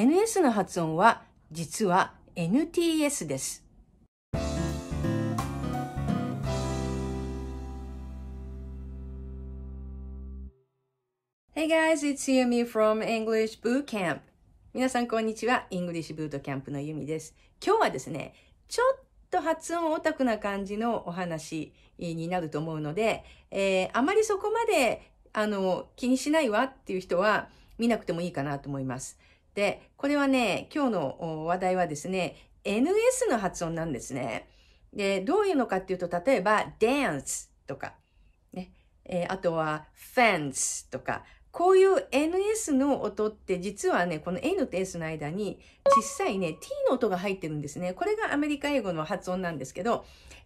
NS の発音は実は NTS です。Hey guys, it's Yumi from English Boot Camp. 皆さんこんにちは。English Boot Camp のゆみです。今日はですね、ちょっと発音オタクな感じのお話になると思うので、えー、あまりそこまであの気にしないわっていう人は見なくてもいいかなと思います。、これはね、今日の話題はですね、NS の発音なんですね。で、どういうのかっていうと、例えば、dance とか、ね、えー、あとは、fence とか、こういう NS の音って実はね、この N と S の間に小さいね、T の音が入ってるんですね。これがアメリカ英語の発音なんですけど、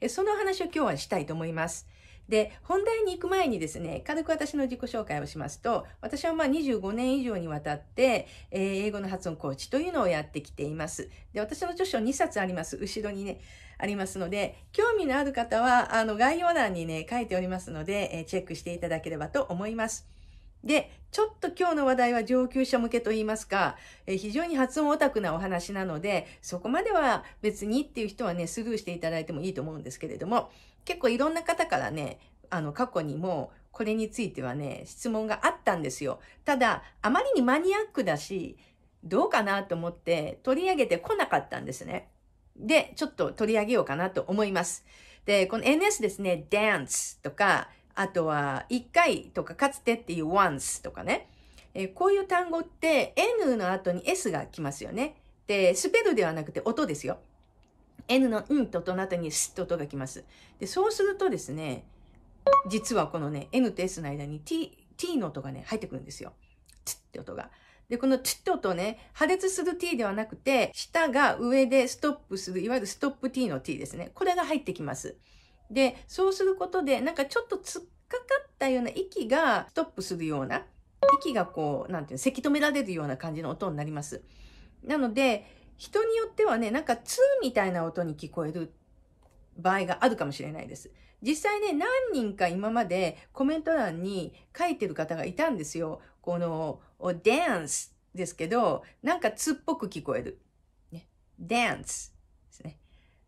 その話を今日はしたいと思います。で、本題に行く前にですね、軽く私の自己紹介をしますと、私はまあ25年以上にわたって、えー、英語の発音コーチというのをやってきています。で、私の著書2冊あります。後ろにね、ありますので、興味のある方は、あの、概要欄にね、書いておりますので、えー、チェックしていただければと思います。で、ちょっと今日の話題は上級者向けといいますか、え非常に発音オタクなお話なので、そこまでは別にっていう人はね、スルーしていただいてもいいと思うんですけれども、結構いろんな方からね、あの、過去にもこれについてはね、質問があったんですよ。ただ、あまりにマニアックだし、どうかなと思って取り上げてこなかったんですね。で、ちょっと取り上げようかなと思います。で、この NS ですね、dance とか、あとは1回とかかつてっていう once とかね。えこういう単語って N の後に S が来ますよね。で、スペルではなくて音ですよ。N のんと音の後にすと音がきます。で、そうするとですね、実はこのね、N と S の間に T、T の音がね、入ってくるんですよ。つって音が。で、このつって音をね、破裂する t ではなくて、下が上でストップする、いわゆるストップ t の t ですね。これが入ってきます。で、そうすることで、なんかちょっと突っかかったような息がストップするような、息がこう、なんていうの、せき止められるような感じの音になります。なので、人によってはね、なんかツーみたいな音に聞こえる場合があるかもしれないです。実際ね、何人か今までコメント欄に書いてる方がいたんですよ。この、ダンスですけど、なんかツっぽく聞こえる。ね。ダンスですね。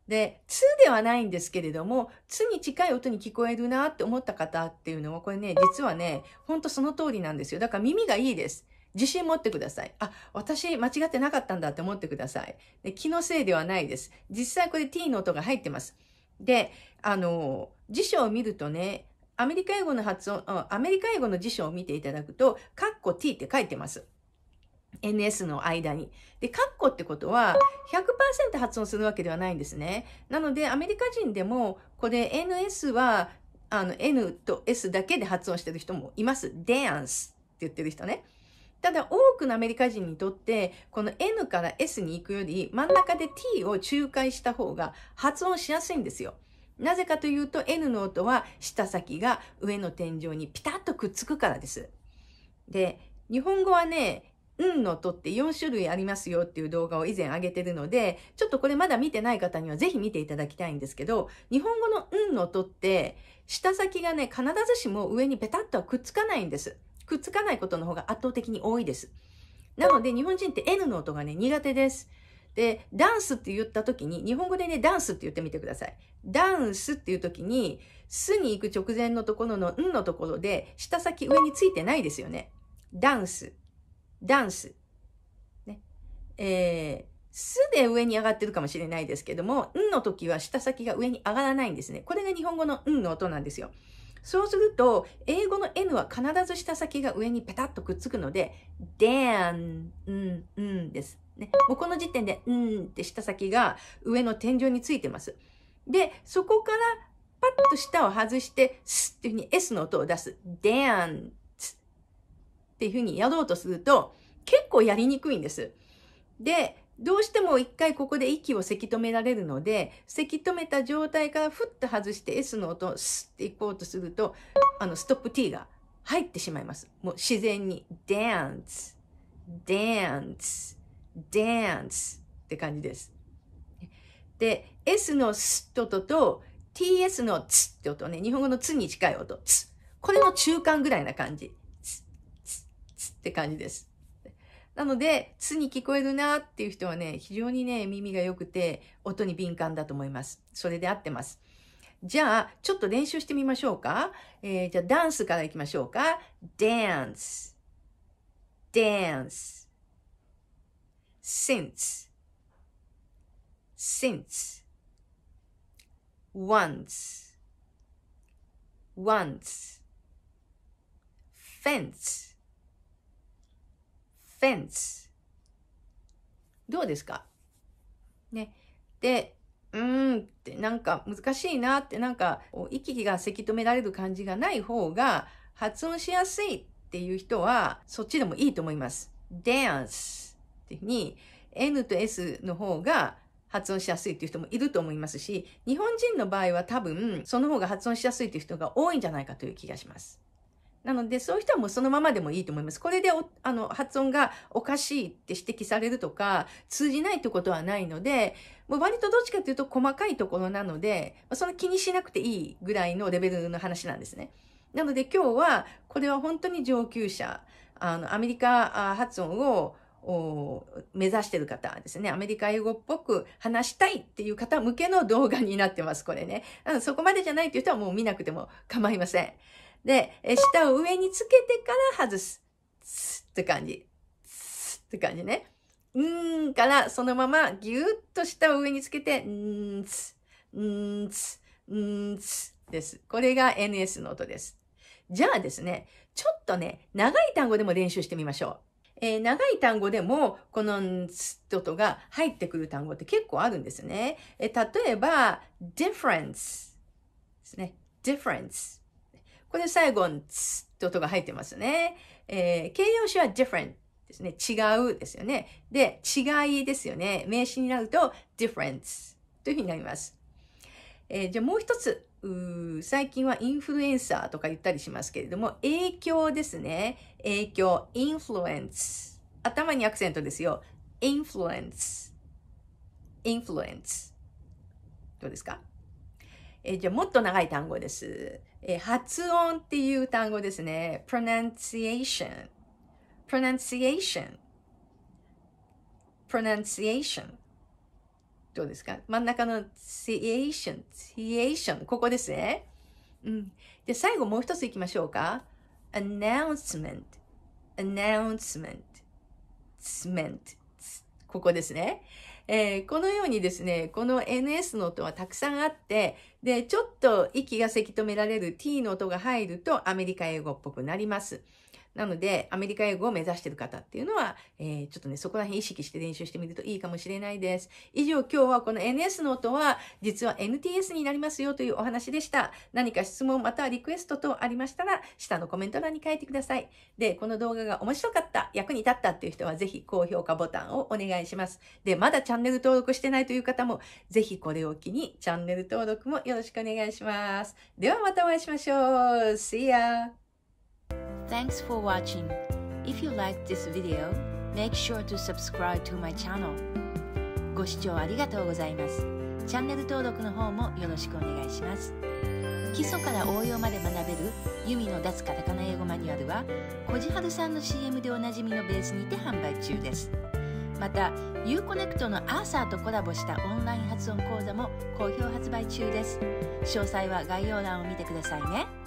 で、ツではないんですけれども、ツに近い音に聞こえるなって思った方っていうのは、これね、実はね、ほんとその通りなんですよ。だから耳がいいです。自信持ってください。あ、私間違ってなかったんだって思ってください。で気のせいではないです。実際これ t の音が入ってます。で、あの、辞書を見るとね、アメリカ英語の発音、アメリカ英語の辞書を見ていただくと、カッコ t って書いてます。ns の間に。で、カッコってことは100%発音するわけではないんですね。なので、アメリカ人でも、これ ns は、あの、n と s だけで発音してる人もいます。n ンスって言ってる人ね。ただ多くのアメリカ人にとってこの N から S に行くより真ん中で T を仲介した方が発音しやすいんですよ。なぜかというと N の音は舌先が上の天井にピタッとくっつくからです。で、日本語はね、うんの音って4種類ありますよっていう動画を以前上げてるので、ちょっとこれまだ見てない方にはぜひ見ていただきたいんですけど、日本語のうんの音って、舌先がね、必ずしも上にペタッとはくっつかないんです。くっつかないことの方が圧倒的に多いです。なので日本人って N の音がね、苦手です。で、ダンスって言った時に、日本語でね、ダンスって言ってみてください。ダンスっていう時に、すに行く直前のところのんのところで、舌先上についてないですよね。ダンス、ダンス。ね。えー、すで上に上がってるかもしれないですけども、んの時は舌先が上に上がらないんですね。これが日本語のんの音なんですよ。そうすると、英語の N は必ず下先が上にペタッとくっつくので、d a ん、n うん、うんです。ね、もうこの時点で、うんって下先が上の天井についてます。で、そこからパッと舌を外して、スっていうふうに S の音を出す。d a ん。n っていうふうにやろうとすると、結構やりにくいんです。で、どうしても一回ここで息をせき止められるので、せき止めた状態からふっと外して S の音をスッていこうとすると、あの、ストップ T が入ってしまいます。もう自然に、dance, dance, dance って感じです。で、S のスッと音と TS のツって音ね、日本語のツに近い音、ツ。これの中間ぐらいな感じ。ツ、ツ、ツって感じです。なので、つに聞こえるなっていう人はね、非常にね、耳が良くて、音に敏感だと思います。それで合ってます。じゃあ、ちょっと練習してみましょうか。えー、じゃあ、ダンスからいきましょうか。dance, dance, since, since, once, once, fence, fence どうですかね。で、うーんってなんか難しいなってなんか息がせき止められる感じがない方が発音しやすいっていう人はそっちでもいいと思います。dance っていうに N と S の方が発音しやすいっていう人もいると思いますし、日本人の場合は多分その方が発音しやすいっていう人が多いんじゃないかという気がします。なので、そういう人はもうそのままでもいいと思います。これであの、発音がおかしいって指摘されるとか、通じないってことはないので、もう割とどっちかというと細かいところなので、その気にしなくていいぐらいのレベルの話なんですね。なので今日は、これは本当に上級者、あの、アメリカ発音をを目指してる方ですね。アメリカ英語っぽく話したいっていう方向けの動画になってます、これね。そこまでじゃないっていう人はもう見なくても構いません。で、舌を上につけてから外す。つって感じ。つって感じね。うーんからそのままぎゅっと舌を上につけて、んつ、んつ、んつです。これが NS の音です。じゃあですね、ちょっとね、長い単語でも練習してみましょう。えー、長い単語でも、このんつって音が入ってくる単語って結構あるんですね。えー、例えば、difference ですね。difference。これ最後につって音が入ってますね。えー、形容詞は different ですね。違うですよね。で、違いですよね。名詞になると difference というふうになります。えー、じゃあもう一つう。最近はインフルエンサーとか言ったりしますけれども、影響ですね。影響、influence。頭にアクセントですよ。influence。influence。どうですかえじゃあもっと長い単語です。え発音っていう単語ですね。pronunciation, pronunciation, pronunciation. どうですか真ん中の ciation, ciation, ここですね。うん。で、最後もう一ついきましょうか。announcement, a n n o u n cement, ここですね。えー、このようにですね、この NS の音はたくさんあって、で、ちょっと息がせき止められる T の音が入るとアメリカ英語っぽくなります。なので、アメリカ英語を目指してる方っていうのは、えー、ちょっとね、そこら辺意識して練習してみるといいかもしれないです。以上、今日はこの NS の音は、実は NTS になりますよというお話でした。何か質問またはリクエスト等ありましたら、下のコメント欄に書いてください。で、この動画が面白かった、役に立ったっていう人は、ぜひ高評価ボタンをお願いします。で、まだチャンネル登録してないという方も、ぜひこれを機にチャンネル登録もよろしくお願いします。ではまたお会いしましょう。See ya! Thanks for watching. If you liked this video, make sure to subscribe to my channel. ご視聴ありがとうございます。チャンネル登録の方もよろしくお願いします。基礎から応用まで学べるユミの脱カタカナ英語マニュアルはこじはるさんの CM でおなじみのベースにて販売中ですまたユーコネクトのアーサーとコラボしたオンライン発音講座も好評発売中です詳細は概要欄を見てくださいね